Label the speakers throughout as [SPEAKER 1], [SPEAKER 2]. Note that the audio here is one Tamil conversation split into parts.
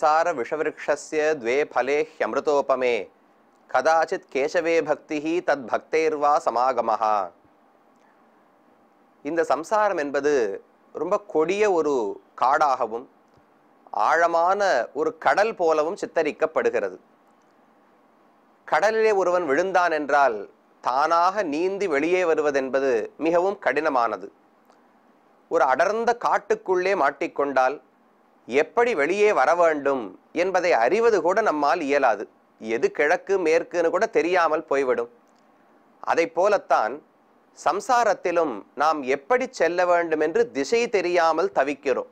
[SPEAKER 1] संसारविषवृक्षस्य द्वे फले ह्यमृतोपमे கதாச்சித் கேசவே பக்தி தத் பக்தேர்வா சமாகமஹா இந்த சம்சாரம் என்பது ரொம்ப கொடிய ஒரு காடாகவும் ஆழமான ஒரு கடல் போலவும் சித்தரிக்கப்படுகிறது கடலிலே ஒருவன் விழுந்தான் என்றால் தானாக நீந்தி வெளியே வருவதென்பது மிகவும் கடினமானது ஒரு அடர்ந்த காட்டுக்குள்ளே மாட்டிக்கொண்டால் எப்படி வெளியே வர வேண்டும் என்பதை அறிவது கூட நம்மால் இயலாது எது கிழக்கு மேற்குன்னு கூட தெரியாமல் போய்விடும் அதை போலத்தான் சம்சாரத்திலும் நாம் எப்படி செல்ல வேண்டும் என்று திசை தெரியாமல் தவிக்கிறோம்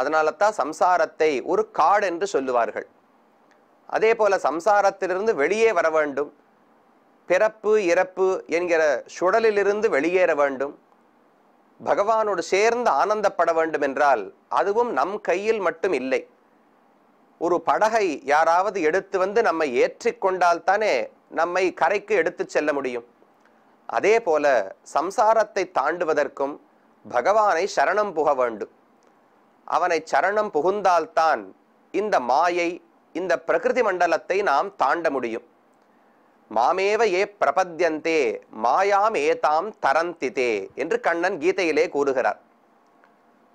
[SPEAKER 1] அதனால தான் சம்சாரத்தை ஒரு காடு என்று சொல்லுவார்கள் அதே போல சம்சாரத்திலிருந்து வெளியே வர வேண்டும் பிறப்பு இறப்பு என்கிற சுடலிலிருந்து வெளியேற வேண்டும் பகவானோடு சேர்ந்து ஆனந்தப்பட வேண்டும் என்றால் அதுவும் நம் கையில் மட்டும் இல்லை ஒரு படகை யாராவது எடுத்து வந்து நம்மை ஏற்றிக்கொண்டால் தானே நம்மை கரைக்கு எடுத்து செல்ல முடியும் அதே போல சம்சாரத்தை தாண்டுவதற்கும் பகவானை சரணம் புக வேண்டும் அவனை சரணம் புகுந்தால்தான் இந்த மாயை இந்த பிரகிருதி மண்டலத்தை நாம் தாண்ட முடியும் மாமேவ ஏ பிரபத்தியந்தே மாயாம் ஏதாம் தரந்திதே என்று கண்ணன் கீதையிலே கூறுகிறார்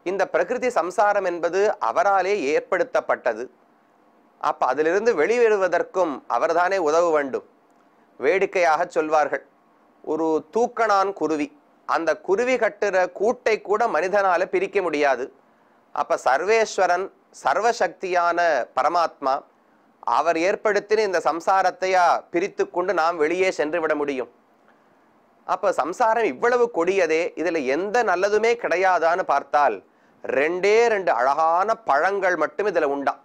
[SPEAKER 1] இந்த பிரகிருதி சம்சாரம் என்பது அவராலே ஏற்படுத்தப்பட்டது அப்போ அதிலிருந்து வெளியேறுவதற்கும் அவர்தானே உதவ வேண்டும் வேடிக்கையாக சொல்வார்கள் ஒரு தூக்கணான் குருவி அந்த குருவி கட்டுற கூட்டை கூட மனிதனால் பிரிக்க முடியாது அப்போ சர்வேஸ்வரன் சர்வசக்தியான பரமாத்மா அவர் ஏற்படுத்தின இந்த சம்சாரத்தையா பிரித்து கொண்டு நாம் வெளியே சென்று விட முடியும் அப்போ சம்சாரம் இவ்வளவு கொடியதே இதில் எந்த நல்லதுமே கிடையாதான்னு பார்த்தால் ரெண்டே ரெண்டு அழகான பழங்கள் மட்டும் இதில் உண்டா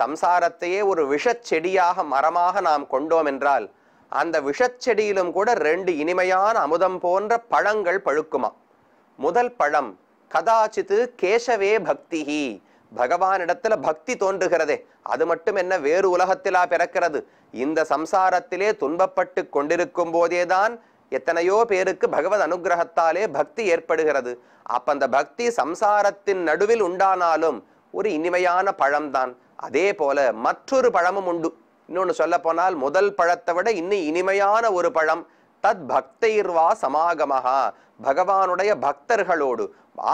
[SPEAKER 1] சம்சாரத்தையே ஒரு விஷச்செடியாக மரமாக நாம் கொண்டோம் என்றால் அந்த விஷச்செடியிலும் கூட ரெண்டு இனிமையான அமுதம் போன்ற பழங்கள் பழுக்குமா முதல் பழம் கதாச்சித்து கேசவே பக்திஹி பகவானிடத்துல பக்தி தோன்றுகிறதே அது மட்டும் என்ன வேறு உலகத்திலா பிறக்கிறது இந்த சம்சாரத்திலே துன்பப்பட்டு கொண்டிருக்கும் போதேதான் எத்தனையோ பேருக்கு பகவத் அனுகிரகத்தாலே பக்தி ஏற்படுகிறது அப்ப அந்த பக்தி சம்சாரத்தின் நடுவில் உண்டானாலும் ஒரு இனிமையான பழம்தான் அதே போல மற்றொரு பழமும் உண்டு இன்னொன்னு சொல்ல போனால் முதல் பழத்தை விட இன்னும் இனிமையான ஒரு பழம் தத் பக்தைர்வா சமாகமகா பகவானுடைய பக்தர்களோடு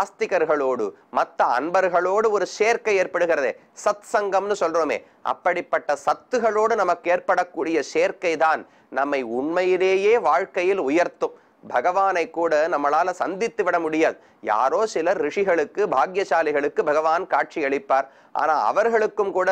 [SPEAKER 1] ஆஸ்திகர்களோடு மற்ற அன்பர்களோடு ஒரு சேர்க்கை ஏற்படுகிறது சத் சங்கம்னு சொல்றோமே அப்படிப்பட்ட சத்துகளோடு நமக்கு ஏற்படக்கூடிய சேர்க்கை தான் நம்மை உண்மையிலேயே வாழ்க்கையில் உயர்த்தும் பகவானை கூட நம்மளால சந்தித்து விட முடியாது யாரோ சிலர் ரிஷிகளுக்கு பாக்யசாலிகளுக்கு பகவான் காட்சி அளிப்பார் ஆனா அவர்களுக்கும் கூட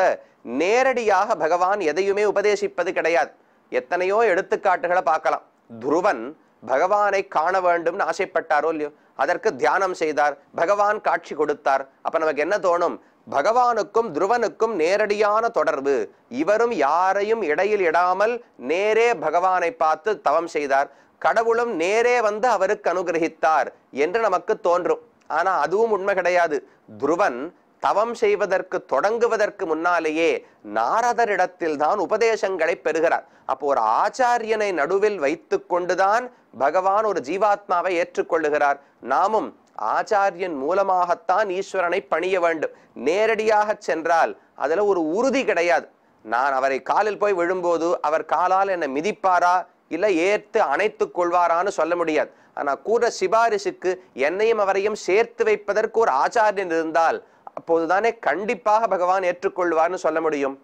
[SPEAKER 1] நேரடியாக பகவான் எதையுமே உபதேசிப்பது கிடையாது எத்தனையோ எடுத்துக்காட்டுகளை பார்க்கலாம் துருவன் பகவானை காண வேண்டும்னு ஆசைப்பட்டாரோ இல்லையோ அதற்கு தியானம் செய்தார் பகவான் காட்சி கொடுத்தார் அப்ப நமக்கு என்ன தோணும் பகவானுக்கும் துருவனுக்கும் நேரடியான தொடர்பு இவரும் யாரையும் இடையில் இடாமல் நேரே பகவானை பார்த்து தவம் செய்தார் கடவுளும் நேரே வந்து அவருக்கு அனுகிரகித்தார் என்று நமக்கு தோன்றும் ஆனா அதுவும் உண்மை கிடையாது துருவன் தவம் செய்வதற்கு தொடங்குவதற்கு முன்னாலேயே நாரதரிடத்தில் தான் உபதேசங்களை பெறுகிறார் அப்போ ஒரு ஆச்சாரியனை நடுவில் வைத்து கொண்டுதான் பகவான் ஒரு ஜீவாத்மாவை ஏற்றுக்கொள்ளுகிறார் நாமும் ஆச்சாரியன் மூலமாகத்தான் ஈஸ்வரனை பணிய வேண்டும் நேரடியாக சென்றால் அதில் ஒரு உறுதி கிடையாது நான் அவரை காலில் போய் விழும்போது அவர் காலால் என்னை மிதிப்பாரா இல்லை ஏற்று அணைத்துக் கொள்வாரான்னு சொல்ல முடியாது ஆனால் கூட சிபாரிசுக்கு என்னையும் அவரையும் சேர்த்து வைப்பதற்கு ஒரு ஆச்சாரியன் இருந்தால் அப்போதுதானே கண்டிப்பாக பகவான் ஏற்றுக்கொள்வார்னு சொல்ல முடியும்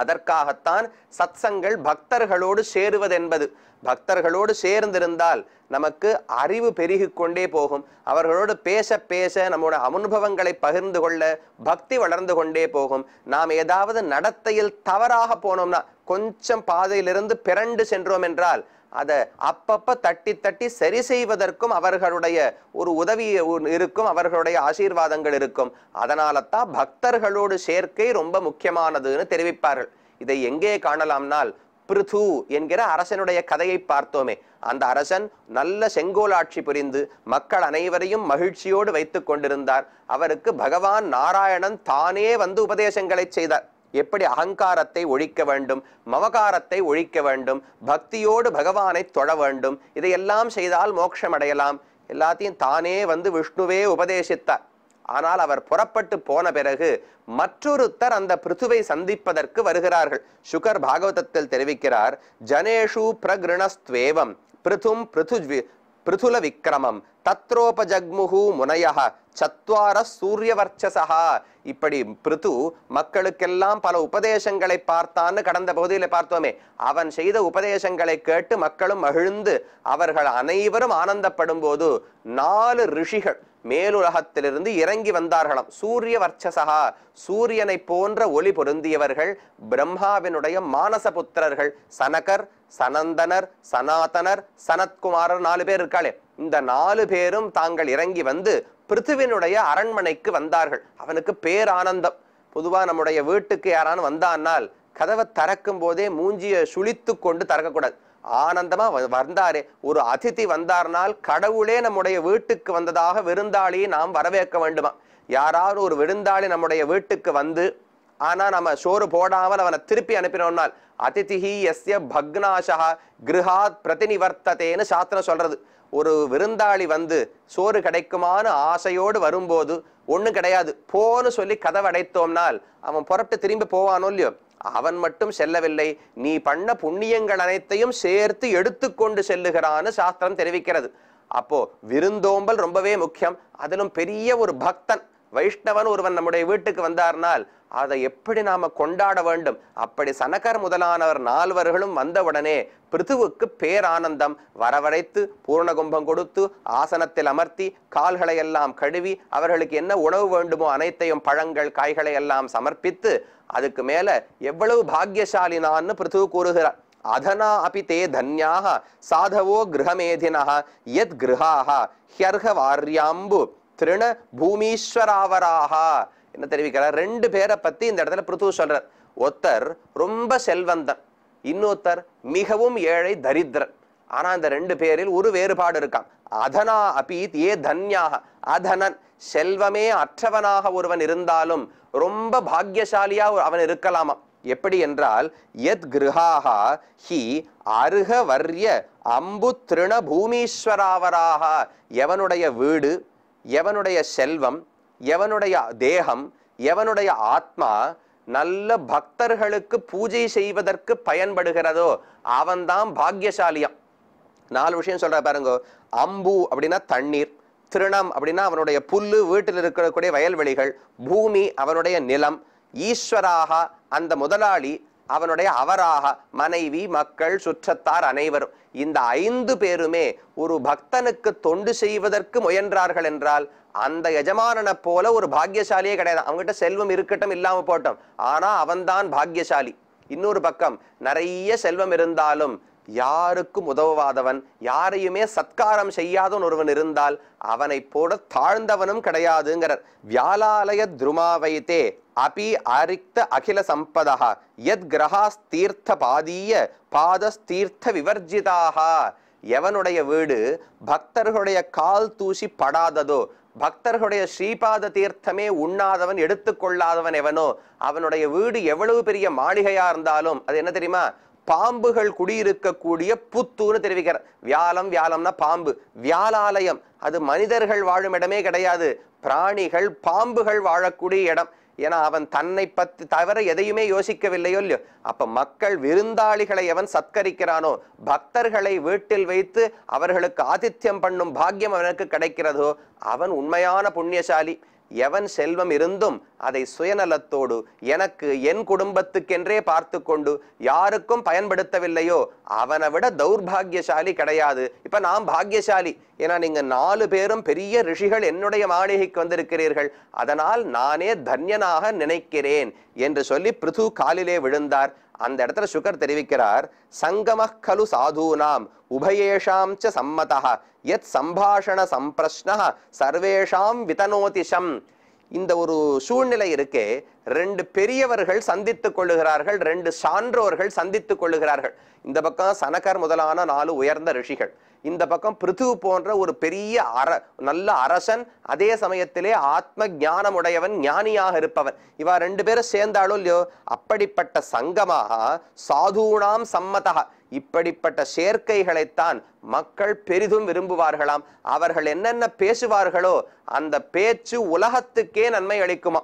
[SPEAKER 1] அதற்காகத்தான் சத்சங்கள் பக்தர்களோடு சேருவது என்பது பக்தர்களோடு சேர்ந்திருந்தால் நமக்கு அறிவு பெருகி கொண்டே போகும் அவர்களோடு பேச பேச நம்மோட அனுபவங்களை பகிர்ந்து கொள்ள பக்தி வளர்ந்து கொண்டே போகும் நாம் ஏதாவது நடத்தையில் தவறாக போனோம்னா கொஞ்சம் பாதையிலிருந்து பிறண்டு சென்றோம் என்றால் அதை அப்பப்போ தட்டி தட்டி சரி செய்வதற்கும் அவர்களுடைய ஒரு உதவி இருக்கும் அவர்களுடைய ஆசீர்வாதங்கள் இருக்கும் அதனால தான் பக்தர்களோடு சேர்க்கை ரொம்ப முக்கியமானதுன்னு தெரிவிப்பார்கள் இதை எங்கே காணலாம்னால் பிருது என்கிற அரசனுடைய கதையை பார்த்தோமே அந்த அரசன் நல்ல செங்கோல் ஆட்சி புரிந்து மக்கள் அனைவரையும் மகிழ்ச்சியோடு வைத்துக் கொண்டிருந்தார் அவருக்கு பகவான் நாராயணன் தானே வந்து உபதேசங்களை செய்தார் எப்படி அகங்காரத்தை ஒழிக்க வேண்டும் மவகாரத்தை ஒழிக்க வேண்டும் பக்தியோடு பகவானை தொழ வேண்டும் இதையெல்லாம் செய்தால் மோட்சம் அடையலாம் எல்லாத்தையும் தானே வந்து விஷ்ணுவே உபதேசித்தார் ஆனால் அவர் புறப்பட்டு போன பிறகு மற்றொருத்தர் அந்த பிருத்துவை சந்திப்பதற்கு வருகிறார்கள் சுகர் பாகவதத்தில் தெரிவிக்கிறார் ஜனேஷு பிரகிருணஸ்துவேவம் பிரிதும் பிருத்து பிருதுல விக்கிரமம் தத்ரோபஜக்முகு முனைய சத்வார வர்ச்சசா இப்படி பிருது மக்களுக்கெல்லாம் பல உபதேசங்களை பார்த்தான்னு கடந்த பகுதியில் பார்த்தோமே அவன் செய்த உபதேசங்களை கேட்டு மக்களும் மகிழ்ந்து அவர்கள் அனைவரும் ஆனந்தப்படும் போது நாலு ரிஷிகள் மேலுலகத்திலிருந்து இறங்கி வந்தார்களாம் சூரிய வர்ச்சசா சூரியனை போன்ற ஒளி பொருந்தியவர்கள் பிரம்மாவினுடைய மானச புத்திரர்கள் சனகர் சனந்தனர் சனாதனர் சனத்குமாரர் நாலு பேர் இருக்காளே இந்த நாலு பேரும் தாங்கள் இறங்கி வந்து பிருத்துவினுடைய அரண்மனைக்கு வந்தார்கள் அவனுக்கு பேரானந்தம் பொதுவாக நம்முடைய வீட்டுக்கு யாரானு வந்தான்னால் கதவை திறக்கும் போதே மூஞ்சியை சுழித்து கொண்டு திறக்கக்கூடாது ஆனந்தமா வந்தாரே ஒரு அதிதி வந்தார்னால் கடவுளே நம்முடைய வீட்டுக்கு வந்ததாக விருந்தாளியை நாம் வரவேற்க வேண்டுமா யாராவது ஒரு விருந்தாளி நம்முடைய வீட்டுக்கு வந்து ஆனால் நம்ம சோறு போடாமல் அவனை திருப்பி அனுப்பினோம்னால் அதிதிஹி எஸ்ய பக்னாஷா கிருஹாத் பிரதிநிவர்த்ததேன்னு சாஸ்திரம் சொல்கிறது ஒரு விருந்தாளி வந்து சோறு கிடைக்குமான்னு ஆசையோடு வரும்போது ஒன்றும் கிடையாது போன்னு சொல்லி கதவடைத்தோம்னால் அவன் புறப்பட்டு திரும்பி போவானோ இல்லையோ அவன் மட்டும் செல்லவில்லை நீ பண்ண புண்ணியங்கள் அனைத்தையும் சேர்த்து எடுத்துக்கொண்டு செல்லுகிறான்னு சாஸ்திரம் தெரிவிக்கிறது அப்போ விருந்தோம்பல் ரொம்பவே முக்கியம் அதிலும் பெரிய ஒரு பக்தன் வைஷ்ணவன் ஒருவன் நம்முடைய வீட்டுக்கு வந்தார்னால் அதை எப்படி நாம கொண்டாட வேண்டும் அப்படி சனகர் முதலானவர் நால்வர்களும் வந்தவுடனே பிருத்துவுக்கு பேரானந்தம் வரவழைத்து பூர்ணகும்பம் கொடுத்து ஆசனத்தில் அமர்த்தி கால்களை எல்லாம் கழுவி அவர்களுக்கு என்ன உணவு வேண்டுமோ அனைத்தையும் பழங்கள் காய்களை எல்லாம் சமர்ப்பித்து அதுக்கு மேல எவ்வளவு பாக்யசாலி நான் பிருத்து கூறுகிறார் அதனா அப்படி தே தன்யாக சாதவோ கிரகமேதினா எத் கிரகாக ஹியர்க வாரியாம்பு திருண பூமீஸ்வராவராக என்ன தெரிவிக்கிறார் ரெண்டு பேரை பத்தி இந்த இடத்துல பிருத்து சொல்றார் ஒருத்தர் ரொம்ப செல்வந்தன் இன்னொருத்தர் மிகவும் ஏழை தரித்திரன் ஆனா அந்த ரெண்டு பேரில் ஒரு வேறுபாடு இருக்கான் அதனா அபீத் ஏ தன்யாக அதனன் செல்வமே அற்றவனாக ஒருவன் இருந்தாலும் ரொம்ப பாக்யசாலியா அவன் இருக்கலாமா எப்படி என்றால் எத் கிருஹாக ஹி அருக வர்ய அம்பு திருண பூமீஸ்வராவராக எவனுடைய வீடு எவனுடைய செல்வம் எவனுடைய தேகம் எவனுடைய ஆத்மா நல்ல பக்தர்களுக்கு பூஜை செய்வதற்கு பயன்படுகிறதோ அவன்தான் பாக்யசாலியம் நாலு விஷயம் சொல்கிற பாருங்க அம்பு அப்படின்னா தண்ணீர் திருணம் அப்படின்னா அவனுடைய புல்லு வீட்டில் இருக்கக்கூடிய வயல்வெளிகள் பூமி அவனுடைய நிலம் ஈஸ்வராக அந்த முதலாளி அவனுடைய அவராக மனைவி மக்கள் சுற்றத்தார் அனைவரும் இந்த ஐந்து பேருமே ஒரு பக்தனுக்கு தொண்டு செய்வதற்கு முயன்றார்கள் என்றால் அந்த எஜமானனை போல ஒரு பாக்யசாலியே கிடையாது அவங்ககிட்ட செல்வம் இருக்கட்டும் இல்லாமல் போட்டோம் ஆனால் அவன்தான் பாக்யசாலி இன்னொரு பக்கம் நிறைய செல்வம் இருந்தாலும் யாருக்கும் உதவாதவன் யாரையுமே சத்காரம் செய்யாதவன் ஒருவன் இருந்தால் அவனை போல தாழ்ந்தவனும் கிடையாதுங்கிறார் வியாலாலய துருமாவைத்தே அபி அரிக்த அகில சம்பதா எத் கிரகாஸ்தீர்த்த பாதீய பாதஸ்தீர்த்த விவர்ஜிதாக எவனுடைய வீடு பக்தர்களுடைய கால் தூசி படாததோ பக்தர்களுடைய ஸ்ரீபாத தீர்த்தமே உண்ணாதவன் எடுத்துக்கொள்ளாதவன் எவனோ அவனுடைய வீடு எவ்வளவு பெரிய மாளிகையா இருந்தாலும் அது என்ன தெரியுமா பாம்புகள் குடியிருக்கக்கூடிய புத்தூர்னு தெரிவிக்கிற வியாலம் வியாலம்னா பாம்பு வியாலாலயம் அது மனிதர்கள் வாழும் இடமே கிடையாது பிராணிகள் பாம்புகள் வாழக்கூடிய இடம் ஏன்னா அவன் தன்னை பத்தி தவிர எதையுமே யோசிக்கவில்லையோ இல்லையோ அப்ப மக்கள் விருந்தாளிகளை எவன் சத்கரிக்கிறானோ பக்தர்களை வீட்டில் வைத்து அவர்களுக்கு ஆதித்யம் பண்ணும் பாக்கியம் அவனுக்கு கிடைக்கிறதோ அவன் உண்மையான புண்ணியசாலி எவன் செல்வம் இருந்தும் அதை சுயநலத்தோடு எனக்கு என் குடும்பத்துக்கென்றே பார்த்து கொண்டு யாருக்கும் பயன்படுத்தவில்லையோ அவனை விட தௌர்பாகியசாலி கிடையாது இப்போ நாம் பாக்யசாலி ஏன்னா நீங்கள் நாலு பேரும் பெரிய ரிஷிகள் என்னுடைய மாளிகைக்கு வந்திருக்கிறீர்கள் அதனால் நானே தன்யனாக நினைக்கிறேன் என்று சொல்லி பிருது காலிலே விழுந்தார் அந்த இடத்துல சுகர் தெரிவிக்கிறார் சங்கம கலு சாதூனாம் உபயேஷாம் சம்மதா எத் சம்பாஷண சம்பிரஷ்ன சர்வேஷாம் விதனோதிஷம் இந்த ஒரு சூழ்நிலை இருக்கே ரெண்டு பெரியவர்கள் சந்தித்துக் கொள்ளுகிறார்கள் ரெண்டு சான்றோர்கள் சந்தித்துக் கொள்ளுகிறார்கள் இந்த பக்கம் சனகர் முதலான நாலு உயர்ந்த ரிஷிகள் இந்த பக்கம் பிருத்து போன்ற ஒரு பெரிய அர நல்ல அரசன் அதே சமயத்திலே ஆத்ம ஞானம் உடையவன் ஞானியாக இருப்பவன் இவா ரெண்டு பேரும் சேர்ந்தாலும் இல்லையோ அப்படிப்பட்ட சங்கமாக சாதுனாம் சம்மதாக இப்படிப்பட்ட சேர்க்கைகளைத்தான் மக்கள் பெரிதும் விரும்புவார்களாம் அவர்கள் என்னென்ன பேசுவார்களோ அந்த பேச்சு உலகத்துக்கே நன்மை அளிக்குமா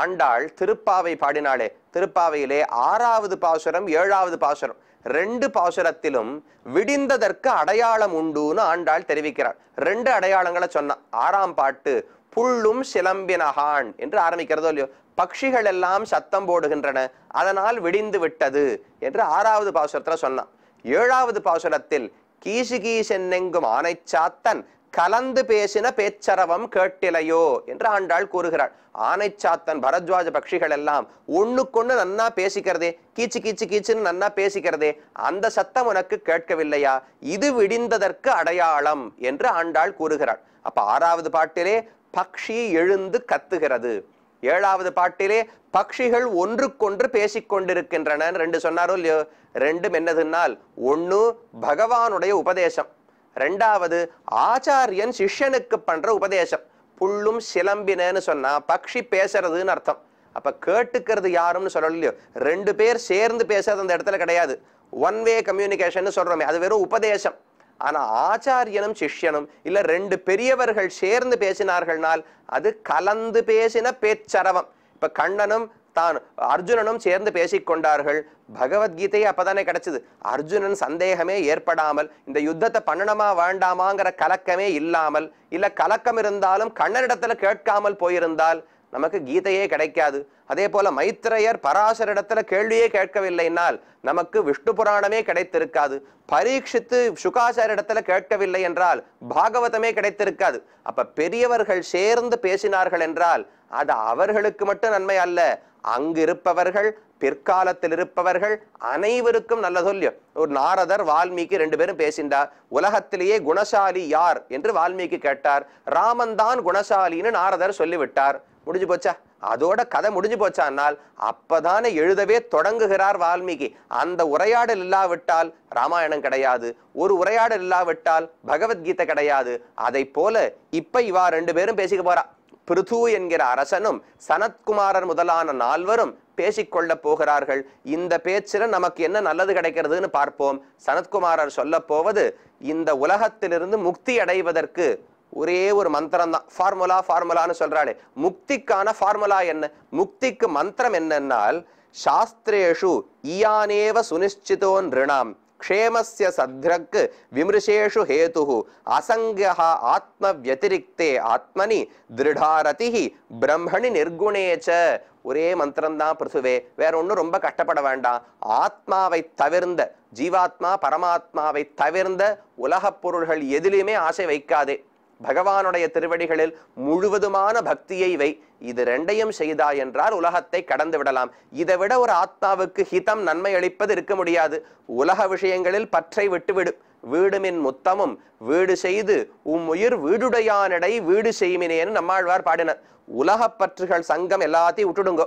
[SPEAKER 1] ஆண்டாள் திருப்பாவை பாடினாளே திருப்பாவையிலே ஆறாவது பாசுரம் ஏழாவது பாசுரம் ரெண்டு பாசுரத்திலும் விடிந்ததற்கு அடையாளம் உண்டுன்னு ஆண்டாள் தெரிவிக்கிறார் ரெண்டு அடையாளங்களை சொன்னான் ஆறாம் பாட்டு புள்ளும் சிலம்பினகான் என்று ஆரம்பிக்கிறதோ இல்லையோ பக்ஷிகள் எல்லாம் சத்தம் போடுகின்றன அதனால் விடிந்து விட்டது என்று ஆறாவது பாசுரத்தில் சொன்னான் ஏழாவது பாசுரத்தில் கீசு கீசென்னெங்கும் ஆனைச்சாத்தன் கலந்து பேசின பேச்சரவம் கேட்டிலையோ என்று ஆண்டாள் கூறுகிறாள் ஆனைச்சாத்தன் பரத்வாஜ பட்சிகள் எல்லாம் ஒண்ணுக்கொண்ணு நன்னா பேசிக்கிறதே கீச்சு கீச்சு கீச்சுன்னு நன்னா பேசிக்கிறதே அந்த சத்தம் உனக்கு கேட்கவில்லையா இது விடிந்ததற்கு அடையாளம் என்று ஆண்டாள் கூறுகிறாள் அப்ப ஆறாவது பாட்டிலே பக்ஷி எழுந்து கத்துகிறது ஏழாவது பாட்டிலே பக்ஷிகள் ஒன்றுக்கொன்று கொண்டிருக்கின்றன ரெண்டு சொன்னாரோ இல்லையோ ரெண்டும் என்னதுன்னால் ஒன்று பகவானுடைய உபதேசம் ரெண்டாவது ஆச்சாரியன் சிஷ்யனுக்கு பண்ற உபதேசம் புல்லும் சிலம்பினன்னு சொன்னா பக்ஷி பேசுறதுன்னு அர்த்தம் அப்ப கேட்டுக்கிறது யாரும்னு சொல்லலையோ ரெண்டு பேர் சேர்ந்து பேசுறது அந்த இடத்துல கிடையாது ஒன் வே கம்யூனிகேஷன் சொல்றோமே அது வெறும் உபதேசம் ஆனால் ஆச்சாரியனும் சிஷ்யனும் இல்லை ரெண்டு பெரியவர்கள் சேர்ந்து பேசினார்கள்னால் அது கலந்து பேசின பேச்சரவம் இப்போ கண்ணனும் தான் அர்ஜுனனும் சேர்ந்து கொண்டார்கள் பகவத்கீதையே அப்பதானே கிடைச்சது அர்ஜுனன் சந்தேகமே ஏற்படாமல் இந்த யுத்தத்தை பண்ணணுமா வேண்டாமாங்கிற கலக்கமே இல்லாமல் இல்லை கலக்கம் இருந்தாலும் கண்ணனிடத்துல கேட்காமல் போயிருந்தால் நமக்கு கீதையே கிடைக்காது அதே போல மைத்திரையர் பராசரிடத்துல கேள்வியே கேட்கவில்லைனால் நமக்கு விஷ்ணு புராணமே கிடைத்திருக்காது பரீட்சித்து சுகாச்சாரிடத்துல கேட்கவில்லை என்றால் பாகவதமே கிடைத்திருக்காது அப்ப பெரியவர்கள் சேர்ந்து பேசினார்கள் என்றால் அது அவர்களுக்கு மட்டும் நன்மை அல்ல அங்கு இருப்பவர்கள் பிற்காலத்தில் இருப்பவர்கள் அனைவருக்கும் நல்ல சொல்லியம் ஒரு நாரதர் வால்மீகி ரெண்டு பேரும் பேசின்றார் உலகத்திலேயே குணசாலி யார் என்று வால்மீகி கேட்டார் ராமன் தான் குணசாலின்னு நாரதர் சொல்லிவிட்டார் முடிஞ்சு போச்சா அதோட கதை முடிஞ்சு போச்சானால் அப்பதானே எழுதவே தொடங்குகிறார் வால்மீகி அந்த உரையாடல் இல்லாவிட்டால் ராமாயணம் கிடையாது ஒரு உரையாடல் இல்லாவிட்டால் பகவத்கீதை கிடையாது அதை போல இப்ப இவா ரெண்டு பேரும் பேசிக்க போறா பிருது என்கிற அரசனும் சனத்குமாரர் முதலான நால்வரும் பேசிக்கொள்ள போகிறார்கள் இந்த பேச்சில் நமக்கு என்ன நல்லது கிடைக்கிறதுன்னு பார்ப்போம் சனத்குமாரர் சொல்ல போவது இந்த உலகத்திலிருந்து முக்தி அடைவதற்கு ஒரே ஒரு மந்திரம் தான் ஃபார்முலா ஃபார்முலான்னு சொல்கிறாளே முக்திக்கான ஃபார்முலா என்ன முக்திக்கு மந்திரம் என்னென்னால் சாஸ்திரேஷு இயானேவ சுனிஷிதோன் ரிணாம் க்ஷேமஸ்ய சத்ரக்கு விமிருஷேஷு ஹேது அசங்கா ஆத்ம வத்திரிக்தே ஆத்மனி திருடாரதி பிரம்மணி நிர்குணேச்ச ஒரே மந்திரம்தான் பிருசுவே வேற ஒன்றும் ரொம்ப கஷ்டப்பட வேண்டாம் ஆத்மாவை தவிர்ந்த ஜீவாத்மா பரமாத்மாவை தவிர்ந்த உலகப் பொருள்கள் எதிலையுமே ஆசை வைக்காதே பகவானுடைய திருவடிகளில் முழுவதுமான பக்தியை வை இது ரெண்டையும் செய்தா என்றால் உலகத்தை கடந்து விடலாம் இதை விட ஒரு ஆத்மாவுக்கு ஹிதம் நன்மை அளிப்பது இருக்க முடியாது உலக விஷயங்களில் பற்றை விட்டுவிடு வீடுமின் முத்தமும் வீடு செய்து உம் உயிர் வீடுடையானடை வீடு செய்மினேன்னு நம்மாழ்வார் பாடினர் உலகப்பற்றுகள் சங்கம் எல்லாத்தையும் விட்டுடுங்கோ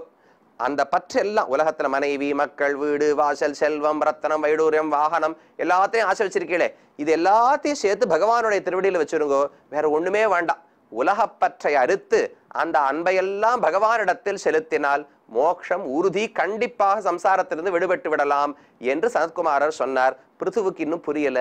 [SPEAKER 1] அந்த பற்று எல்லாம் உலகத்தில் மனைவி மக்கள் வீடு வாசல் செல்வம் ரத்தனம் வைடூரியம் வாகனம் எல்லாத்தையும் ஆசை வச்சிருக்கீங்களே இது எல்லாத்தையும் சேர்த்து பகவானுடைய திருவடியில் வச்சிருங்கோ வேற ஒன்றுமே வேண்டாம் உலகப்பற்றை அறுத்து அந்த அன்பையெல்லாம் பகவானிடத்தில் செலுத்தினால் மோக்ஷம் உறுதி கண்டிப்பாக சம்சாரத்திலிருந்து விடுபட்டு விடலாம் என்று சனத்குமாரர் சொன்னார் பிருத்துவுக்கு இன்னும் புரியல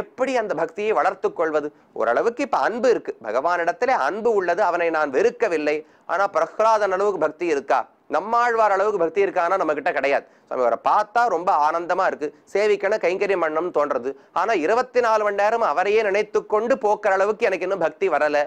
[SPEAKER 1] எப்படி அந்த பக்தியை வளர்த்து கொள்வது ஓரளவுக்கு இப்ப அன்பு இருக்கு பகவானிடத்திலே அன்பு உள்ளது அவனை நான் வெறுக்கவில்லை ஆனா பிரஹ்லாதன் அளவுக்கு பக்தி இருக்கா நம்மாழ்வார் அளவுக்கு பக்தி இருக்கானா நம்ம கிட்ட கிடையாது சுவாமி அவரை பார்த்தா ரொம்ப ஆனந்தமா இருக்கு சேவிக்கண கைங்கரியம் பண்ணணும்னு தோன்றது ஆனா இருபத்தி நாலு மணி நேரம் அவரையே நினைத்து கொண்டு போக்குற அளவுக்கு எனக்கு இன்னும் பக்தி வரல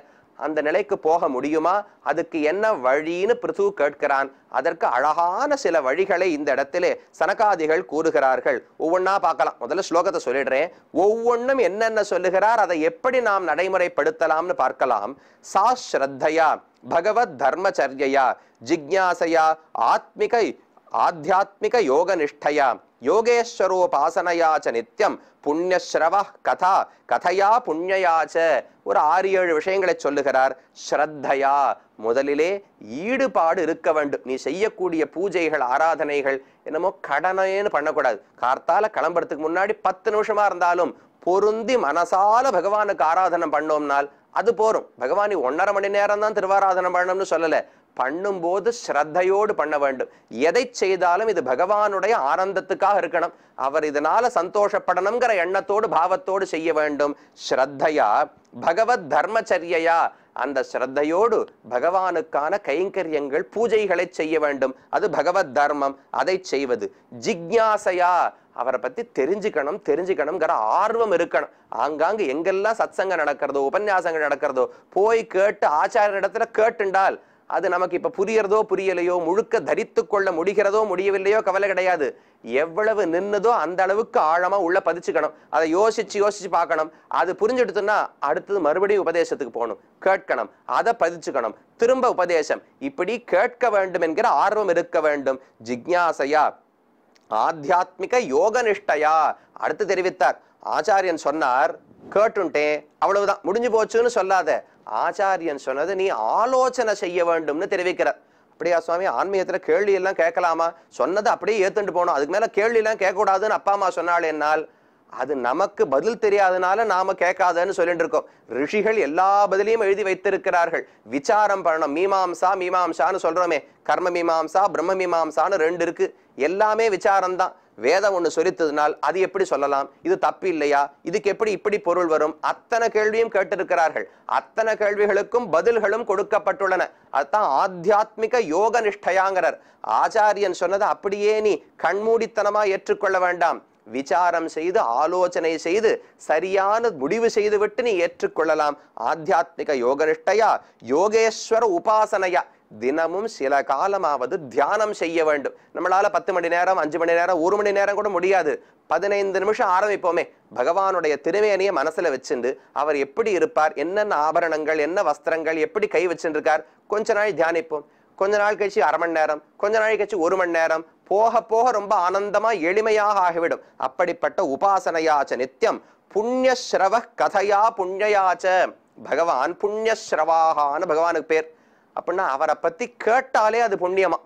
[SPEAKER 1] அந்த நிலைக்கு போக முடியுமா அதுக்கு என்ன வழின்னு பிரிசு கேட்கிறான் அதற்கு அழகான சில வழிகளை இந்த இடத்திலே சனகாதிகள் கூறுகிறார்கள் ஒவ்வொன்றா பார்க்கலாம் முதல்ல ஸ்லோகத்தை சொல்லிடுறேன் ஒவ்வொன்றும் என்னென்ன சொல்லுகிறார் அதை எப்படி நாம் நடைமுறைப்படுத்தலாம்னு பார்க்கலாம் சா ஸ்ரத்தையா பகவத் தர்மச்சரியையா ஜிக்ஞாசையா ஆத்மிகை ஆத்தியாத்மிக யோக நிஷ்டையா யோகேஸ்வரோபாசனையாச்ச நித்தியம் புண்ணியஸ்ரவ கதா கதையா புண்ணியாச்ச ஒரு ஆறு ஏழு விஷயங்களை சொல்லுகிறார் ஸ்ரத்தையா முதலிலே ஈடுபாடு இருக்க வேண்டும் நீ செய்யக்கூடிய பூஜைகள் ஆராதனைகள் என்னமோ கடனேன்னு பண்ணக்கூடாது கார்த்தால கிளம்புறதுக்கு முன்னாடி பத்து நிமிஷமா இருந்தாலும் பொருந்தி மனசால பகவானுக்கு ஆராதனை பண்ணோம்னால் அது போரும் பகவானி ஒன்றரை மணி நேரம் தான் திருவாராதனை பண்ணணும்னு சொல்லலை பண்ணும்போது ஸ்ரத்தையோடு பண்ண வேண்டும் எதை செய்தாலும் இது பகவானுடைய ஆனந்தத்துக்காக இருக்கணும் அவர் இதனால சந்தோஷப்படணுங்கிற எண்ணத்தோடு பாவத்தோடு செய்ய வேண்டும் ஸ்ரத்தையா பகவத் தர்மச்சரியையா அந்த ஸ்ரத்தையோடு பகவானுக்கான கைங்கரியங்கள் பூஜைகளை செய்ய வேண்டும் அது பகவத் தர்மம் அதை செய்வது ஜிக்யாசையா அவரை பற்றி தெரிஞ்சுக்கணும் தெரிஞ்சுக்கணுங்கிற ஆர்வம் இருக்கணும் ஆங்காங்கு எங்கெல்லாம் சத்சங்கம் நடக்கிறதோ உபன்யாசங்கள் நடக்கிறதோ போய் கேட்டு ஆச்சாரிய இடத்துல கேட்டுண்டால் அது நமக்கு இப்போ புரியறதோ புரியலையோ முழுக்க தரித்து கொள்ள முடிகிறதோ முடியவில்லையோ கவலை கிடையாது எவ்வளவு நின்னதோ அந்த அளவுக்கு ஆழமாக உள்ள பதிச்சுக்கணும் அதை யோசிச்சு யோசிச்சு பார்க்கணும் அது புரிஞ்சுடுத்துன்னா அடுத்தது மறுபடியும் உபதேசத்துக்கு போகணும் கேட்கணும் அதை பதிச்சுக்கணும் திரும்ப உபதேசம் இப்படி கேட்க வேண்டும் என்கிற ஆர்வம் இருக்க வேண்டும் ஜிக்னாசையா ஆத்தியாத்மிக யோக நிஷ்டையா அடுத்து தெரிவித்தார் ஆச்சாரியன் சொன்னார் கேட்டுட்டேன் அவ்வளவுதான் முடிஞ்சு போச்சுன்னு சொல்லாத ஆச்சாரியன் சொன்னது நீ ஆலோசனை செய்ய வேண்டும்னு தெரிவிக்கிறார் அப்படியா சுவாமி ஆன்மீகத்தில் கேள்வி எல்லாம் கேட்கலாமா சொன்னதை அப்படியே ஏத்துட்டு போகணும் அதுக்கு மேலே கேள்வி எல்லாம் கேட்கக்கூடாதுன்னு அப்பா அம்மா சொன்னாள் என்னால் அது நமக்கு பதில் தெரியாதனால நாம கேட்காதன்னு சொல்லிட்டு இருக்கோம் ரிஷிகள் எல்லா பதிலையும் எழுதி வைத்திருக்கிறார்கள் விசாரம் பண்ணணும் மீமாம்சா மீமாம்சான்னு சொல்றோமே கர்ம மீமாம்சா பிரம்ம மீமாம்சான்னு ரெண்டு இருக்கு எல்லாமே விசாரம் தான் வேதம் ஒண்ணு சொல்லித்ததுனால் அது எப்படி சொல்லலாம் இது தப்பு இல்லையா இதுக்கு எப்படி இப்படி பொருள் வரும் அத்தனை கேள்வியும் கேட்டிருக்கிறார்கள் அத்தனை கேள்விகளுக்கும் பதில்களும் கொடுக்கப்பட்டுள்ளன அதுதான் ஆத்தியாத்மிக யோக நிஷ்டையாங்கிறார் ஆச்சாரியன் சொன்னதை அப்படியே நீ கண்மூடித்தனமா ஏற்றுக்கொள்ள வேண்டாம் விசாரம் செய்து ஆலோசனை செய்து சரியான முடிவு செய்துவிட்டு நீ ஏற்றுக்கொள்ளலாம் ஆத்தியாத்மிக யோகனிஷ்டையா யோகேஸ்வர உபாசனையா தினமும் சில காலமாவது தியானம் செய்ய வேண்டும் நம்மளால பத்து மணி நேரம் அஞ்சு மணி நேரம் ஒரு மணி நேரம் கூட முடியாது பதினைந்து நிமிஷம் ஆரம்பிப்போமே பகவானுடைய திருமேனியை மனசுல வச்சுண்டு அவர் எப்படி இருப்பார் என்னென்ன ஆபரணங்கள் என்ன வஸ்திரங்கள் எப்படி கை வச்சுருக்கார் கொஞ்ச நாள் தியானிப்போம் கொஞ்ச நாள் கழிச்சு அரை மணி நேரம் கொஞ்ச நாள் கழிச்சு ஒரு மணி நேரம் போக போக ரொம்ப ஆனந்தமா எளிமையாக ஆகிவிடும் அப்படிப்பட்ட உபாசனையாச்ச நித்தியம் புண்ணியஸ்ரவ கதையா புண்ணியாச்ச பகவான் புண்ணியஸ்ரவாகான்னு பகவானுக்கு பேர் அப்படின்னா அவரை பத்தி கேட்டாலே அது புண்ணியமா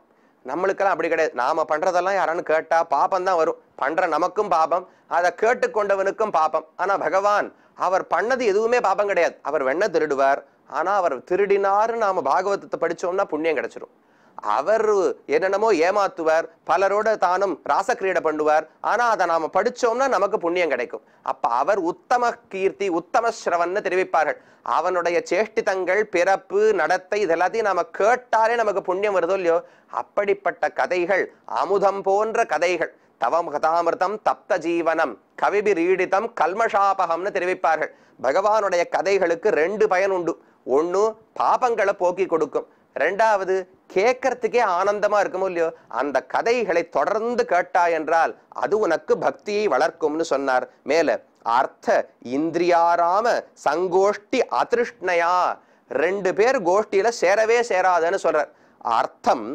[SPEAKER 1] நம்மளுக்கெல்லாம் அப்படி கிடையாது நாம பண்றதெல்லாம் யாரான்னு கேட்டா பாபம் தான் வரும் பண்ற நமக்கும் பாபம் அதை கேட்டுக்கொண்டவனுக்கும் பாபம் ஆனா பகவான் அவர் பண்ணது எதுவுமே பாபம் கிடையாது அவர் வெண்ண திருடுவார் ஆனால் அவர் திருடினார் நாம் பாகவதத்தை படித்தோம்னா புண்ணியம் கிடைச்சிடும் அவர் என்னென்னமோ ஏமாத்துவார் பலரோட தானும் ராசக்கிரீடை பண்ணுவார் ஆனால் அதை நாம் படித்தோம்னா நமக்கு புண்ணியம் கிடைக்கும் அப்போ அவர் உத்தம கீர்த்தி உத்தம ஸ்ரவன்னு தெரிவிப்பார்கள் அவனுடைய சேஷ்டிதங்கள் பிறப்பு நடத்தை இதெல்லாத்தையும் நாம் கேட்டாலே நமக்கு புண்ணியம் வருதோ இல்லையோ அப்படிப்பட்ட கதைகள் அமுதம் போன்ற கதைகள் தவம் கதாமிர்தம் தப்த ஜீவனம் கவிபிரீடிதம் கல்மஷாபகம்னு தெரிவிப்பார்கள் பகவானுடைய கதைகளுக்கு ரெண்டு பயன் உண்டு ஒண்ணு பாபங்களை போக்கி கொடுக்கும் ரெண்டாவது கேட்கறதுக்கே ஆனந்தமா இருக்கும் இல்லையோ அந்த கதைகளை தொடர்ந்து கேட்டா என்றால் அது உனக்கு பக்தியை வளர்க்கும்னு சொன்னார் மேல அர்த்த இந்திரியாராம சங்கோஷ்டி அதிருஷ்ணையா ரெண்டு பேர் கோஷ்டியில சேரவே சேராதுன்னு சொல்றார் அர்த்தம்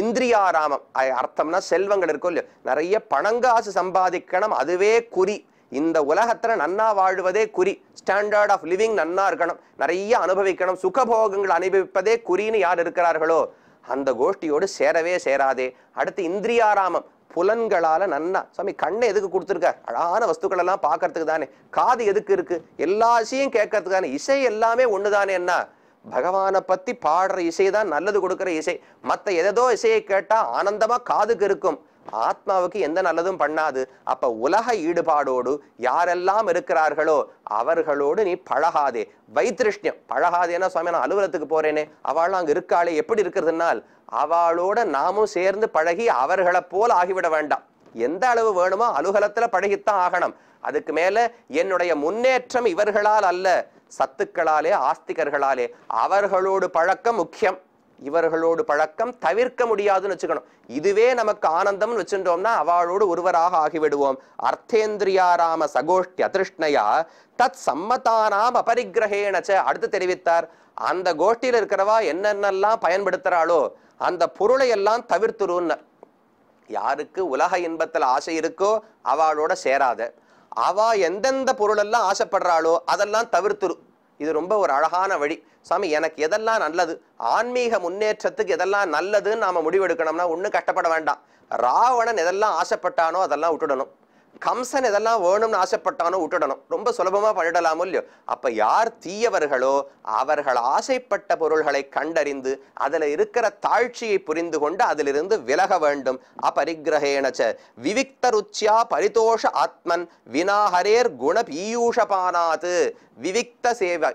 [SPEAKER 1] இந்திரியாராமம் அர்த்தம்னா செல்வங்கள் இருக்கும் இல்லையோ நிறைய பணங்காசு சம்பாதிக்கணும் அதுவே குறி இந்த உலகத்தில் நன்னா வாழ்வதே குறி ஸ்டாண்டர்ட் ஆஃப் லிவிங் நன்னா இருக்கணும் நிறைய அனுபவிக்கணும் சுகபோகங்கள் அனுபவிப்பதே குறின்னு யார் இருக்கிறார்களோ அந்த கோஷ்டியோடு சேரவே சேராதே அடுத்து இந்திரியாராமம் புலன்களால் நன்னா சாமி கண்ணை எதுக்கு கொடுத்துருக்க அழகான வஸ்துக்கள் எல்லாம் பார்க்கறதுக்கு தானே காது எதுக்கு இருக்கு எல்லாசையும் கேட்கறதுக்கு தானே இசை எல்லாமே ஒண்ணுதானே என்ன பகவானை பற்றி பாடுற இசை தான் நல்லது கொடுக்குற இசை மற்ற எதோ இசையை கேட்டால் ஆனந்தமாக காதுக்கு இருக்கும் ஆத்மாவுக்கு எந்த நல்லதும் பண்ணாது அப்ப உலக ஈடுபாடோடு யாரெல்லாம் இருக்கிறார்களோ அவர்களோடு நீ பழகாதே வைத்திருஷ்யம் பழகாதேன்னா சுவாமி நான் அலுவலத்துக்கு போறேனே அவள் அங்கே இருக்காளே எப்படி இருக்கிறதுனால் அவளோட நாமும் சேர்ந்து பழகி அவர்களை போல் ஆகிவிட வேண்டாம் எந்த அளவு வேணுமோ அலுவலத்துல பழகித்தான் ஆகணும் அதுக்கு மேல என்னுடைய முன்னேற்றம் இவர்களால் அல்ல சத்துக்களாலே ஆஸ்திகர்களாலே அவர்களோடு பழக்கம் முக்கியம் இவர்களோடு பழக்கம் தவிர்க்க முடியாதுன்னு வச்சுக்கணும் இதுவே நமக்கு ஆனந்தம்னு வச்சுட்டோம்னா அவளோடு ஒருவராக ஆகிவிடுவோம் அர்த்தேந்திரியாராம சகோஷ்டி அதிருஷ்ணையா தத் சம்மதானாம் அபரிக்கிரகேணச்ச அடுத்து தெரிவித்தார் அந்த கோஷ்டியில் இருக்கிறவா என்னென்னலாம் பயன்படுத்துகிறாளோ அந்த பொருளை எல்லாம் தவிர்த்துருன்னர் யாருக்கு உலக இன்பத்தில் ஆசை இருக்கோ அவளோட சேராத அவா எந்தெந்த பொருளெல்லாம் ஆசைப்படுறாளோ அதெல்லாம் தவிர்த்துரு இது ரொம்ப ஒரு அழகான வழி சாமி எனக்கு எதெல்லாம் நல்லது ஆன்மீக முன்னேற்றத்துக்கு எதெல்லாம் நல்லதுன்னு நாம முடிவெடுக்கணும்னா ஒன்றும் கஷ்டப்பட வேண்டாம் ராவணன் எதெல்லாம் ஆசைப்பட்டானோ அதெல்லாம் விட்டுடணும் கம்சன் இதெல்லாம் வேணும்னு ஆசைப்பட்டானோ விட்டுடணும் ரொம்ப சுலபமாக பண்ணிடலாமோ இல்லையோ அப்போ யார் தீயவர்களோ அவர்கள் ஆசைப்பட்ட பொருள்களை கண்டறிந்து அதில் இருக்கிற தாழ்ச்சியை புரிந்து கொண்டு அதிலிருந்து விலக வேண்டும் அபரிக்கிரகேணச்ச விவிக்தருச்சியா பரிதோஷ ஆத்மன் வினாஹரேர் குண பீயூஷபானாது விவிக்த சேவை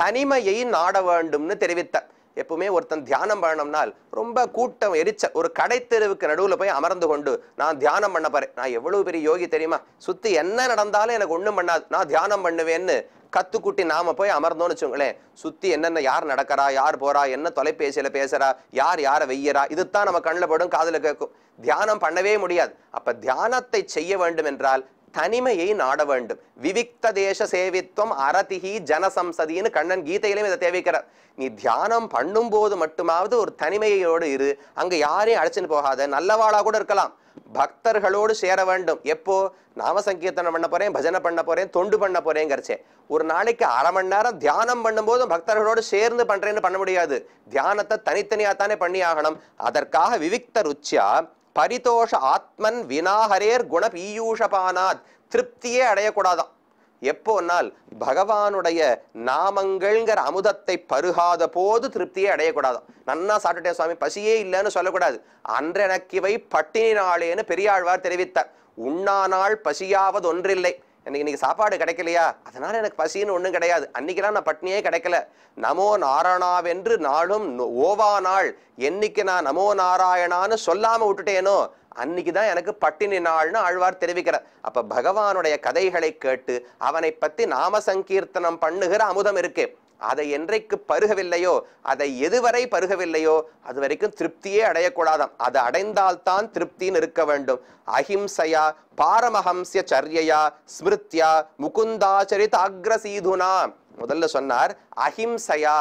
[SPEAKER 1] தனிமையை நாட வேண்டும்னு தெரிவித்தார் எப்பவுமே ஒருத்தன் தியானம் பண்ணணும்னால் ரொம்ப கூட்டம் எரிச்ச ஒரு கடை தெருவுக்கு நடுவில் போய் அமர்ந்து கொண்டு நான் தியானம் பண்ண பாரு நான் எவ்வளவு பெரிய யோகி தெரியுமா சுத்தி என்ன நடந்தாலும் எனக்கு ஒண்ணும் பண்ணாது நான் தியானம் பண்ணுவேன்னு கத்துக்குட்டி நாம போய் அமர்ந்தோம்னு வச்சுங்களேன் சுத்தி என்னென்ன யார் நடக்கிறா யார் போறா என்ன தொலைபேசியில பேசுறா யார் யாரை வெய்யறா இதுதான் நம்ம கண்ணில் படும் காதில் கேட்கும் தியானம் பண்ணவே முடியாது அப்ப தியானத்தை செய்ய வேண்டும் என்றால் தனிமையை நாட வேண்டும் விவிக்த தேச சேவித்துவம் அரதிகி ஜனசம்சதின்னு கண்ணன் கீதையிலும் இதை தேவைக்கிறார் நீ தியானம் பண்ணும்போது மட்டுமாவது ஒரு தனிமையோடு இரு அங்கே யாரையும் அழைச்சின்னு போகாத நல்லவாளா கூட இருக்கலாம் பக்தர்களோடு சேர வேண்டும் எப்போ நாம சங்கீர்த்தனம் பண்ண போறேன் பஜனை பண்ண போறேன் தொண்டு பண்ண போறேங்கிறச்சே ஒரு நாளைக்கு அரை மணி நேரம் தியானம் பண்ணும்போதும் பக்தர்களோடு சேர்ந்து பண்றேன்னு பண்ண முடியாது தியானத்தை தனித்தனியாத்தானே பண்ணி ஆகணும் அதற்காக விவிக்த ருச்சியா பரிதோஷ ஆத்மன் வினாஹரேர் குண பீயூஷபானாத் திருப்தியே அடையக்கூடாதான் எப்போனால் பகவானுடைய நாமங்கள்ங்கிற அமுதத்தை பருகாத போது திருப்தியே அடையக்கூடாதான் நன்னா சாப்பிட்டுட்டேன் சுவாமி பசியே இல்லைன்னு சொல்லக்கூடாது அன்றெனக்கிவை பட்டினி நாளேன்னு பெரியாழ்வார் தெரிவித்தார் நாள் பசியாவது ஒன்றில்லை இன்னைக்கு சாப்பாடு கிடைக்கலையா அதனால் எனக்கு பசின்னு ஒன்றும் கிடையாது அன்னைக்கெல்லாம் நான் பட்னியே கிடைக்கல நமோ நாராயணாவென்று நாளும் ஓவா நாள் என்னைக்கு நான் நமோ நாராயணான்னு சொல்லாமல் விட்டுட்டேனோ அன்னைக்கு தான் எனக்கு பட்டினி நாள்னு ஆழ்வார் தெரிவிக்கிறார் அப்போ பகவானுடைய கதைகளை கேட்டு அவனை பற்றி நாம சங்கீர்த்தனம் பண்ணுகிற அமுதம் இருக்குது அதை என்றைக்கு பருகவில்லையோ அதை எதுவரை பருகவில்லையோ அது வரைக்கும் திருப்தியே அடையக்கூடாதாம் அது அடைந்தால்தான் திருப்தின்னு இருக்க வேண்டும் அஹிம்சையா பாரமஹம்சிய சர்யையா ஸ்மிருத்யா முகுந்தாச்சரித் அக்ரசீதுனா முதல்ல சொன்னார் அஹிம்சையா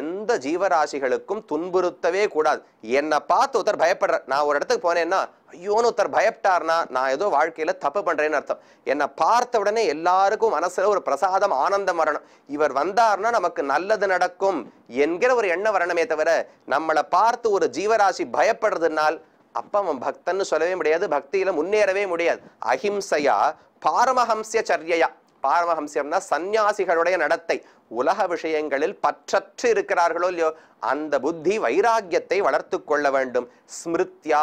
[SPEAKER 1] எந்த ஜீவராசிகளுக்கும் துன்புறுத்தவே கூடாது என்னை பார்த்து ஒருத்தர் பயப்படுற நான் ஒரு இடத்துக்கு போனேன்னா ஐயோன்னு ஒருத்தர் பயப்பட்டார்னா நான் ஏதோ வாழ்க்கையில தப்பு பண்றேன்னு அர்த்தம் என்னை பார்த்த உடனே எல்லாருக்கும் மனசுல ஒரு பிரசாதம் ஆனந்தம் வரணும் இவர் வந்தார்னா நமக்கு நல்லது நடக்கும் என்கிற ஒரு எண்ணம் வரணுமே தவிர நம்மளை பார்த்து ஒரு ஜீவராசி பயப்படுறதுனால் அப்ப அவன் பக்தன்னு சொல்லவே முடியாது பக்தியில முன்னேறவே முடியாது அஹிம்சையா பாரமஹம்சிய சர்யா பாரமஹம்சம்னா சந்நியாசிகளுடைய நடத்தை உலக விஷயங்களில் பற்றற்று இருக்கிறார்களோ இல்லையோ அந்த புத்தி வைராக்கியத்தை வளர்த்து கொள்ள வேண்டும் ஸ்மிருத்யா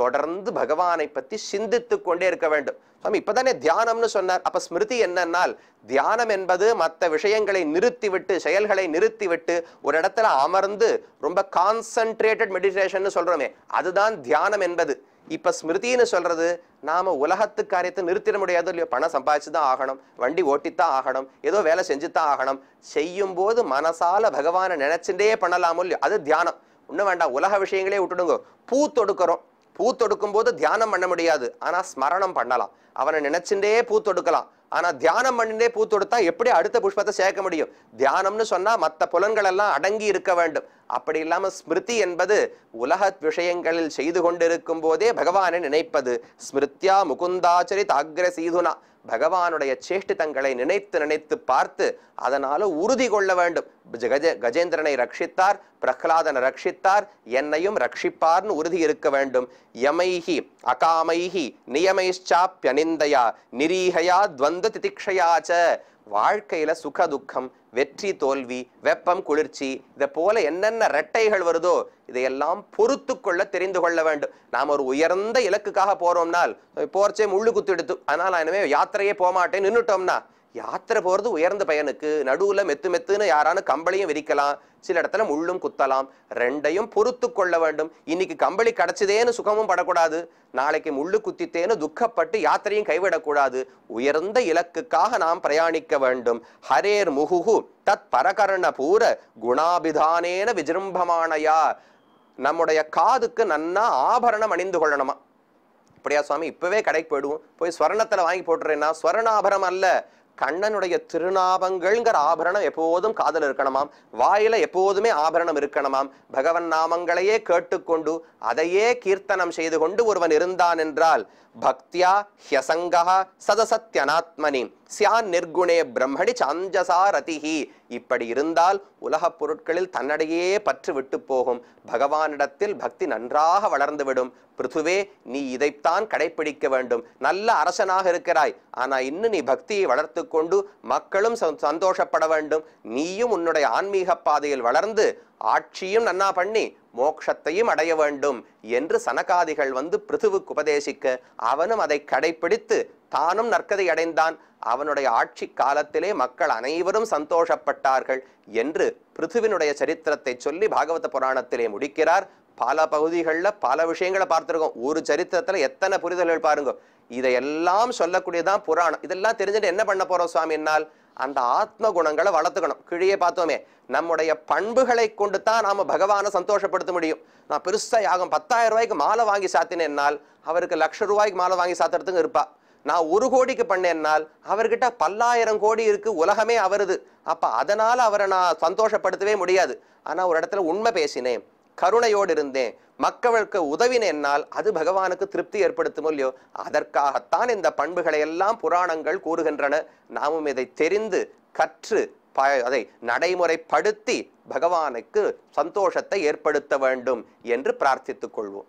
[SPEAKER 1] தொடர்ந்து பகவானை பற்றி சிந்தித்து கொண்டே இருக்க வேண்டும் சுவாமி இப்பதானே தியானம்னு சொன்னார் அப்ப ஸ்மிருதி என்னன்னால் தியானம் என்பது மற்ற விஷயங்களை நிறுத்திவிட்டு செயல்களை நிறுத்திவிட்டு ஒரு இடத்துல அமர்ந்து ரொம்ப கான்சன்ட்ரேட்டட் மெடிடேஷன் சொல்றோமே அதுதான் தியானம் என்பது இப்போ ஸ்மிருதின்னு சொல்கிறது நாம் உலகத்து காரியத்தை நிறுத்திட முடியாது இல்லையோ பணம் சம்பாதிச்சு தான் ஆகணும் வண்டி ஓட்டித்தான் ஆகணும் ஏதோ வேலை செஞ்சு தான் ஆகணும் செய்யும்போது மனசால பகவானை நினைச்சுட்டே பண்ணலாமோ இல்லையோ அது தியானம் ஒன்றும் வேண்டாம் உலக விஷயங்களே விட்டுடுங்க பூ தொடுக்கிறோம் பூ தொடுக்கும் போது தியானம் பண்ண முடியாது ஆனால் ஸ்மரணம் பண்ணலாம் அவனை நினைச்சுட்டே பூ தொடுக்கலாம் ஆனா தியானம் பண்ணினே பூ தொடுத்தா எப்படி அடுத்த புஷ்பத்தை சேர்க்க முடியும் தியானம்னு சொன்னா மற்ற புலன்கள் எல்லாம் அடங்கி இருக்க வேண்டும் அப்படி இல்லாம ஸ்மிருதி என்பது உலக விஷயங்களில் செய்து கொண்டிருக்கும் போதே பகவானை நினைப்பது ஸ்மிருத்யா முகுந்தாச்சரி தாக்ர சீதுனா பகவானுடைய சேஷ்டிதங்களை நினைத்து நினைத்து பார்த்து அதனால உறுதி கொள்ள வேண்டும் கஜ கஜேந்திரனை ரட்சித்தார் பிரகலாதனை ரட்சித்தார் என்னையும் ரட்சிப்பார்னு உறுதி இருக்க வேண்டும் யமைஹி அகாமைஹி நியமைச்சாப்பியனிந்தையா நிரீகையா துவந்த திதிக்ஷயாச்ச வாழ்க்கையில சுக துக்கம் வெற்றி தோல்வி வெப்பம் குளிர்ச்சி இதை போல என்னென்ன ரெட்டைகள் வருதோ இதையெல்லாம் பொறுத்து கொள்ள தெரிந்து கொள்ள வேண்டும் நாம் ஒரு உயர்ந்த இலக்குக்காக போறோம்னால் போர்ச்சே முள்ளு குத்து எடுத்து அதனால் இனிமேல் யாத்திரையே போகமாட்டேன்னு நின்றுட்டோம்னா யாத்திரை போகிறது உயர்ந்த பயனுக்கு நடுவில் மெத்து மெத்துன்னு யாரான கம்பளையும் விரிக்கலாம் சில இடத்துல முள்ளும் குத்தலாம் ரெண்டையும் பொறுத்து கொள்ள வேண்டும் இன்னைக்கு கம்பளி கிடச்சிதேன்னு சுகமும் படக்கூடாது நாளைக்கு முள்ளு குத்தித்தேன்னு துக்கப்பட்டு யாத்திரையும் கைவிடக்கூடாது உயர்ந்த இலக்குக்காக நாம் பிரயாணிக்க வேண்டும் ஹரேர் முகுகு தத் பரகரண பூர குணாபிதானேன விஜிரும்பமானையா நம்முடைய காதுக்கு நன்னா ஆபரணம் அணிந்து கொள்ளணுமா அப்படியா சுவாமி இப்பவே கடைக்கு போயிடுவோம் போய் ஸ்வரணத்தில் வாங்கி போட்டுறேன்னா ஸ்வரணாபரம் அல்ல கண்ணனுடைய திருநாபங்கள்ங்கிற ஆபரணம் எப்போதும் காதல் இருக்கணுமாம் வாயில எப்போதுமே ஆபரணம் இருக்கணுமாம் பகவன் நாமங்களையே கேட்டுக்கொண்டு அதையே கீர்த்தனம் செய்து கொண்டு ஒருவன் இருந்தான் என்றால் பக்தியா ஹியசங்கா சதசத்தியனாத்மனி சியான் நிர்குணே பிரம்மணி சாஞ்சசா ரதிஹி இப்படி இருந்தால் உலகப் பொருட்களில் தன்னடையே பற்று விட்டு போகும் பகவானிடத்தில் பக்தி நன்றாக வளர்ந்துவிடும் பிருத்துவே நீ இதைத்தான் கடைப்பிடிக்க வேண்டும் நல்ல அரசனாக இருக்கிறாய் ஆனால் இன்னும் நீ பக்தியை வளர்த்து கொண்டு மக்களும் சந்தோஷப்பட வேண்டும் நீயும் உன்னுடைய ஆன்மீக பாதையில் வளர்ந்து ஆட்சியும் நன்னா பண்ணி மோக்ஷத்தையும் அடைய வேண்டும் என்று சனகாதிகள் வந்து பிரிதுவுக்கு உபதேசிக்க அவனும் அதை கடைபிடித்து தானும் நற்கதை அடைந்தான் அவனுடைய ஆட்சி காலத்திலே மக்கள் அனைவரும் சந்தோஷப்பட்டார்கள் என்று பிருத்துவினுடைய சரித்திரத்தை சொல்லி பாகவத புராணத்திலே முடிக்கிறார் பல பகுதிகளில் பல விஷயங்களை பார்த்துருக்கோம் ஒரு சரித்திரத்தில் எத்தனை புரிதல்கள் பாருங்க இதையெல்லாம் சொல்லக்கூடியதான் புராணம் இதெல்லாம் தெரிஞ்சுட்டு என்ன பண்ண போகிறோம் சுவாமி என்னால் அந்த ஆத்ம குணங்களை வளர்த்துக்கணும் கிழியே பார்த்தோமே நம்முடைய பண்புகளை கொண்டு தான் நாம் பகவானை சந்தோஷப்படுத்த முடியும் நான் பெருசாக யாகம் பத்தாயிரம் ரூபாய்க்கு மாலை வாங்கி சாத்தினேன்னால் அவருக்கு லட்ச ரூபாய்க்கு மாலை வாங்கி சாத்துறதுங்க இருப்பா நான் ஒரு கோடிக்கு பண்ணேன்னால் அவர்கிட்ட பல்லாயிரம் கோடி இருக்கு உலகமே அவருது அப்போ அதனால் அவரை நான் சந்தோஷப்படுத்தவே முடியாது ஆனால் ஒரு இடத்துல உண்மை பேசினேன் கருணையோடு இருந்தேன் மக்களுக்கு உதவின என்னால் அது பகவானுக்கு திருப்தி ஏற்படுத்தும் இல்லையோ அதற்காகத்தான் இந்த பண்புகளை எல்லாம் புராணங்கள் கூறுகின்றன நாமும் இதை தெரிந்து கற்று ப அதை நடைமுறைப்படுத்தி பகவானுக்கு சந்தோஷத்தை ஏற்படுத்த வேண்டும் என்று பிரார்த்தித்துக் கொள்வோம்